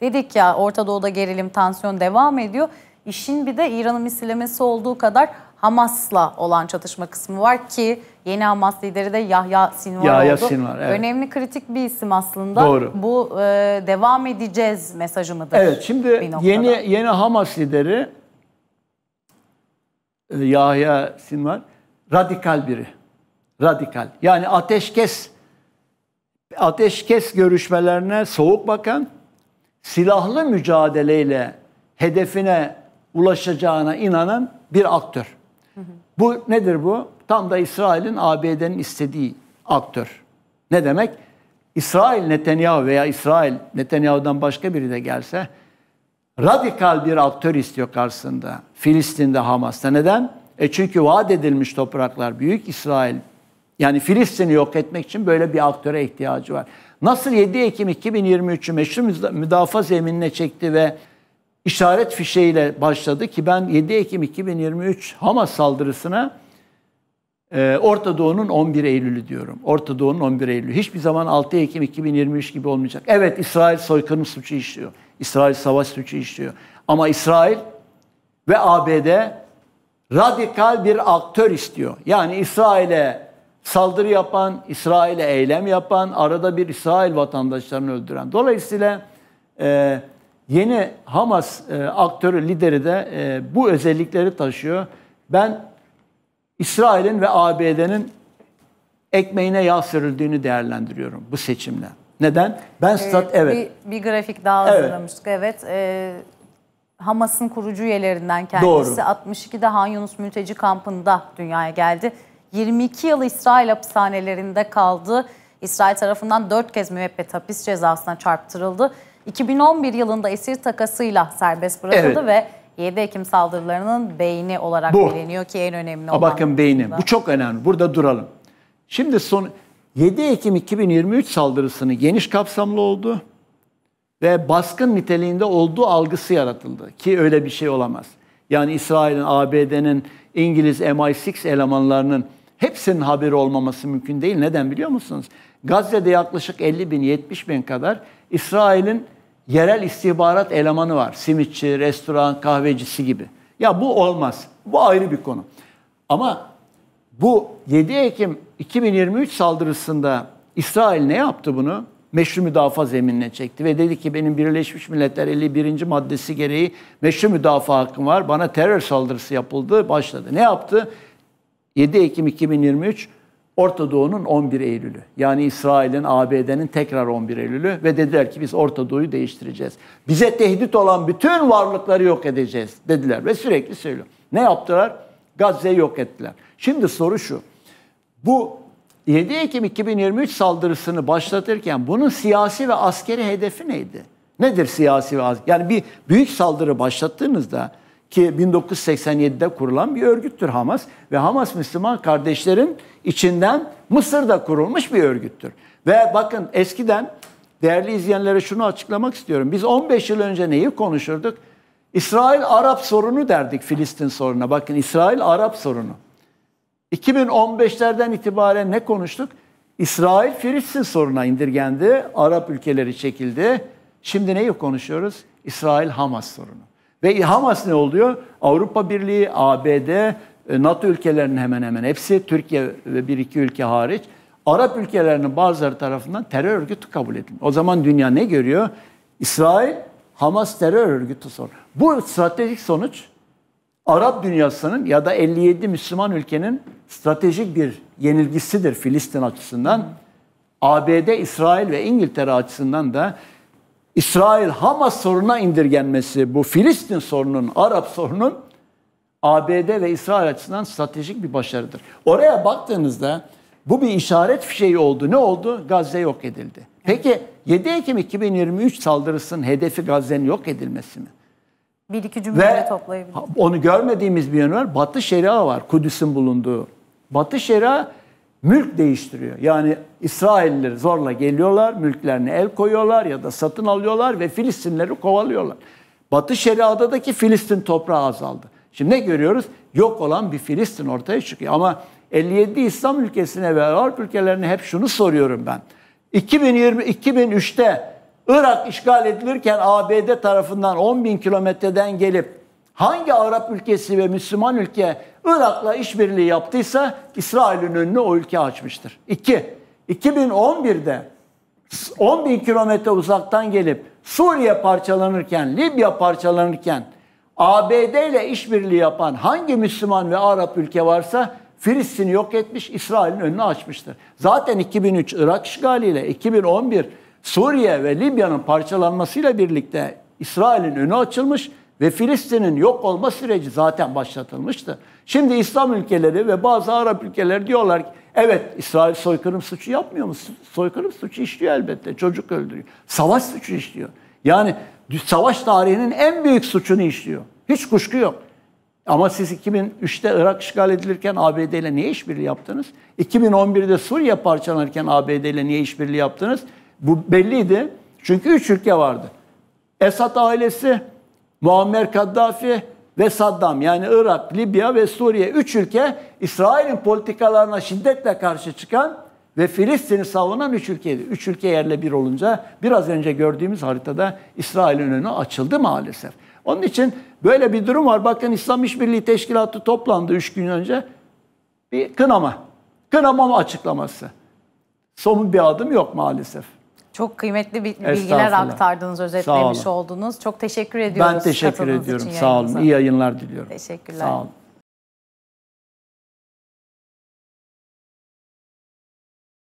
Dedik ya Orta Doğu'da gerilim, tansiyon devam ediyor. İşin bir de İran'ın misillemesi olduğu kadar Hamas'la olan çatışma kısmı var ki yeni Hamas lideri de Yahya Sinvar Yahya oldu. Sinvar, evet. Önemli kritik bir isim aslında. Doğru. Bu e, devam edeceğiz mesajı mıdır? Evet şimdi yeni yeni Hamas lideri e, Yahya Sinvar radikal biri. Radikal. Yani ateşkes ateşkes görüşmelerine soğuk bakan silahlı mücadeleyle hedefine ulaşacağına inanan bir aktör. Bu nedir bu? Tam da İsrail'in ABD'nin istediği aktör. Ne demek? İsrail Netanyahu veya İsrail Netanyahu'dan başka biri de gelse radikal bir aktör istiyor karşısında. Filistin'de, Hamas'ta. Neden? E çünkü vaat edilmiş topraklar büyük İsrail yani Filistin'i yok etmek için böyle bir aktöre ihtiyacı var. Nasıl 7 Ekim 2023'ü meşru müdafaa zeminine çekti ve işaret fişeğiyle başladı ki ben 7 Ekim 2023 Hamas saldırısına e, Orta Doğu'nun 11 Eylül'ü diyorum. Orta Doğu'nun 11 Eylül'ü. Hiçbir zaman 6 Ekim 2023 gibi olmayacak. Evet İsrail soykırım suçu işliyor. İsrail savaş suçu işliyor. Ama İsrail ve ABD radikal bir aktör istiyor. Yani İsrail'e saldırı yapan, İsrail'e eylem yapan, arada bir İsrail vatandaşlarını öldüren. Dolayısıyla e, yeni Hamas e, aktörü, lideri de e, bu özellikleri taşıyor. Ben İsrail'in ve ABD'nin ekmeğine yağ sürüldüğünü değerlendiriyorum bu seçimle. Neden? Ben ee, stat evet. Bir, bir grafik daha hazırlamıştık. Evet. evet e, Hamas'ın kurucu üyelerinden kendisi Doğru. 62'de Han Yunus mülteci kampında dünyaya geldi. 22 yıl İsrail hapishanelerinde kaldı. İsrail tarafından 4 kez müebbet hapis cezasına çarptırıldı. 2011 yılında esir takasıyla serbest bırakıldı evet. ve 7 Ekim saldırılarının beyni olarak Bu. biliniyor ki en önemli olan. Bakın beyni. Bu çok önemli. Burada duralım. Şimdi son 7 Ekim 2023 saldırısını geniş kapsamlı oldu ve baskın niteliğinde olduğu algısı yaratıldı ki öyle bir şey olamaz. Yani İsrail'in, ABD'nin, İngiliz MI6 elemanlarının hepsinin haberi olmaması mümkün değil. Neden biliyor musunuz? Gazze'de yaklaşık 50 bin, 70 bin kadar İsrail'in yerel istihbarat elemanı var. Simitçi, restoran, kahvecisi gibi. Ya bu olmaz. Bu ayrı bir konu. Ama bu 7 Ekim 2023 saldırısında İsrail ne yaptı bunu? Meşru müdafaa zeminine çekti ve dedi ki benim Birleşmiş Milletler 51. maddesi gereği meşru müdafaa hakkım var. Bana terör saldırısı yapıldı, başladı. Ne yaptı? 7 Ekim 2023 Orta Doğu'nun 11 Eylül'ü. Yani İsrail'in, ABD'nin tekrar 11 Eylül'ü ve dediler ki biz Orta Doğu'yu değiştireceğiz. Bize tehdit olan bütün varlıkları yok edeceğiz dediler ve sürekli söylüyor. Ne yaptılar? Gazze'yi yok ettiler. Şimdi soru şu. Bu 7 Ekim 2023 saldırısını başlatırken bunun siyasi ve askeri hedefi neydi? Nedir siyasi ve askeri? Yani bir büyük saldırı başlattığınızda ki 1987'de kurulan bir örgüttür Hamas ve Hamas Müslüman kardeşlerin içinden Mısır'da kurulmuş bir örgüttür. Ve bakın eskiden değerli izleyenlere şunu açıklamak istiyorum. Biz 15 yıl önce neyi konuşurduk? İsrail Arap sorunu derdik Filistin soruna. Bakın İsrail Arap sorunu. 2015'lerden itibaren ne konuştuk? İsrail Filistin soruna indirgendi. Arap ülkeleri çekildi. Şimdi neyi konuşuyoruz? İsrail Hamas sorunu. Ve Hamas ne oluyor? Avrupa Birliği, ABD, e, NATO ülkelerinin hemen hemen hepsi, Türkiye ve bir iki ülke hariç, Arap ülkelerinin bazıları tarafından terör örgütü kabul edildi. O zaman dünya ne görüyor? İsrail, Hamas terör örgütü sonra. Bu stratejik sonuç Arap dünyasının ya da 57 Müslüman ülkenin stratejik bir yenilgisidir Filistin açısından. ABD, İsrail ve İngiltere açısından da İsrail Hamas soruna indirgenmesi, bu Filistin sorunun, Arap sorunun ABD ve İsrail açısından stratejik bir başarıdır. Oraya baktığınızda bu bir işaret fişeği oldu. Ne oldu? Gazze yok edildi. Peki 7 Ekim 2023 saldırısının hedefi Gazze'nin yok edilmesi mi? Bir iki cümleyle toplayabiliriz. Onu görmediğimiz bir yönü var. Batı şeria var Kudüs'ün bulunduğu. Batı şeria mülk değiştiriyor. Yani İsrailliler zorla geliyorlar, mülklerini el koyuyorlar ya da satın alıyorlar ve Filistinleri kovalıyorlar. Batı Şeria'daki Filistin toprağı azaldı. Şimdi ne görüyoruz? Yok olan bir Filistin ortaya çıkıyor. Ama 57 İslam ülkesine ve Arap ülkelerine hep şunu soruyorum ben. 2020, 2003'te Irak işgal edilirken ABD tarafından 10 bin kilometreden gelip hangi Arap ülkesi ve Müslüman ülke Irak'la işbirliği yaptıysa İsrail'in önünü o ülke açmıştır. 2. 2011'de 10 bin kilometre uzaktan gelip Suriye parçalanırken, Libya parçalanırken ABD ile işbirliği yapan hangi Müslüman ve Arap ülke varsa Filistin'i yok etmiş, İsrail'in önünü açmıştır. Zaten 2003 Irak işgaliyle, 2011 Suriye ve Libya'nın parçalanmasıyla birlikte İsrail'in önü açılmış ve Filistin'in yok olma süreci zaten başlatılmıştı. Şimdi İslam ülkeleri ve bazı Arap ülkeleri diyorlar ki evet İsrail soykırım suçu yapmıyor mu? Soykırım suçu işliyor elbette. Çocuk öldürüyor. Savaş suçu işliyor. Yani savaş tarihinin en büyük suçunu işliyor. Hiç kuşku yok. Ama siz 2003'te Irak işgal edilirken ABD ile niye işbirliği yaptınız? 2011'de Suriye parçalanırken ABD ile niye işbirliği yaptınız? Bu belliydi. Çünkü üç ülke vardı. Esad ailesi, Muammer Kaddafi ve Saddam yani Irak, Libya ve Suriye üç ülke İsrail'in politikalarına şiddetle karşı çıkan ve Filistin'i savunan üç ülkeydi. Üç ülke yerle bir olunca biraz önce gördüğümüz haritada İsrail'in önü açıldı maalesef. Onun için böyle bir durum var. Bakın İslam İşbirliği Teşkilatı toplandı üç gün önce. Bir kınama. Kınama açıklaması. Somun bir adım yok maalesef. Çok kıymetli bilgiler aktardınız, özetlemiş oldunuz. Çok teşekkür ediyoruz. Ben teşekkür ediyorum. Sağ olun. İyi yayınlar diliyorum. Teşekkürler. Sağ olun.